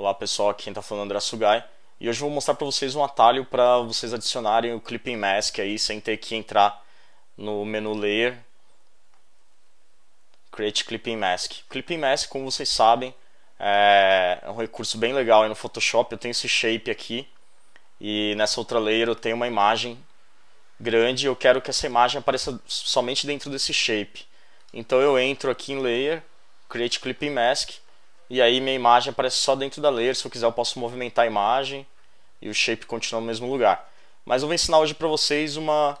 Olá pessoal, aqui quem está falando é André Sugai e hoje eu vou mostrar para vocês um atalho para vocês adicionarem o Clipping Mask aí sem ter que entrar no menu Layer Create Clipping Mask. Clipping Mask, como vocês sabem, é um recurso bem legal aí no Photoshop. Eu tenho esse shape aqui e nessa outra layer eu tenho uma imagem grande e eu quero que essa imagem apareça somente dentro desse shape. Então eu entro aqui em Layer, Create Clipping Mask e aí minha imagem aparece só dentro da layer. Se eu quiser, eu posso movimentar a imagem e o shape continua no mesmo lugar. Mas eu vou ensinar hoje para vocês uma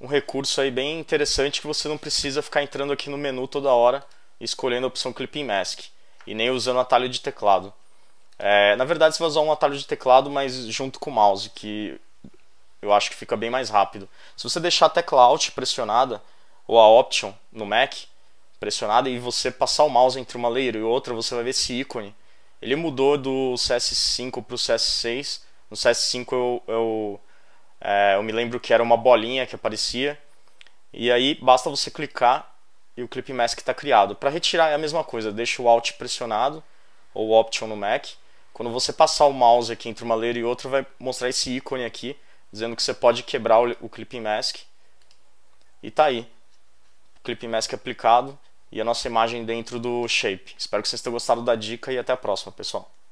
um recurso aí bem interessante que você não precisa ficar entrando aqui no menu toda hora escolhendo a opção Clipping Mask e nem usando atalho de teclado. É, na verdade, você vai usar um atalho de teclado, mas junto com o mouse, que eu acho que fica bem mais rápido. Se você deixar a tecla Alt pressionada ou a Option no Mac, pressionada e você passar o mouse entre uma layer e outra, você vai ver esse ícone. Ele mudou do CS5 para o CS6. No CS5 eu, eu, é, eu me lembro que era uma bolinha que aparecia. E aí basta você clicar e o Clip Mask está criado. Para retirar é a mesma coisa, deixa o Alt pressionado ou Option no Mac. Quando você passar o mouse aqui entre uma layer e outra, vai mostrar esse ícone aqui, dizendo que você pode quebrar o, o Clip Mask. E tá aí. Clip Mask aplicado e a nossa imagem dentro do shape. Espero que vocês tenham gostado da dica e até a próxima, pessoal.